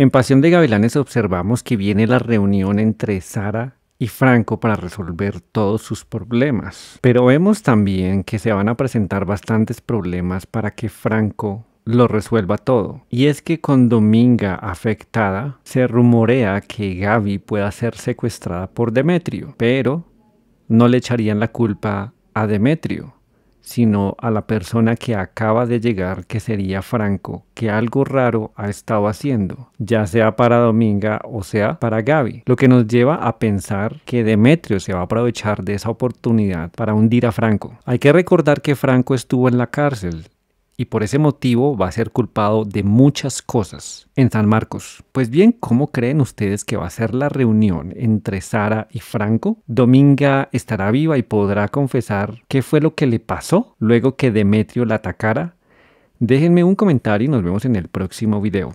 En Pasión de Gavilanes observamos que viene la reunión entre Sara y Franco para resolver todos sus problemas. Pero vemos también que se van a presentar bastantes problemas para que Franco lo resuelva todo. Y es que con Dominga afectada, se rumorea que Gaby pueda ser secuestrada por Demetrio, pero no le echarían la culpa a Demetrio, sino a la persona que acaba de llegar que sería Franco, que algo raro ha estado haciendo, ya sea para Dominga o sea para Gaby, lo que nos lleva a pensar que Demetrio se va a aprovechar de esa oportunidad para hundir a Franco. Hay que recordar que Franco estuvo en la cárcel y por ese motivo va a ser culpado de muchas cosas en San Marcos. Pues bien, ¿cómo creen ustedes que va a ser la reunión entre Sara y Franco? Dominga estará viva y podrá confesar qué fue lo que le pasó luego que Demetrio la atacara. Déjenme un comentario y nos vemos en el próximo video.